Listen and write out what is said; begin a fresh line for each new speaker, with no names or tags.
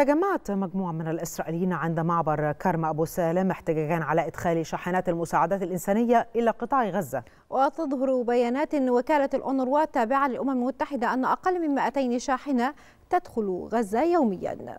تجمعت مجموعة من الإسرائيليين عند معبر كرم أبو سالم احتجاجا على إدخال شاحنات المساعدات الإنسانية إلى قطاع غزة
وتظهر بيانات وكالة الأونروا التابعة للأمم المتحدة أن أقل من 200 شاحنة تدخل غزة يومياً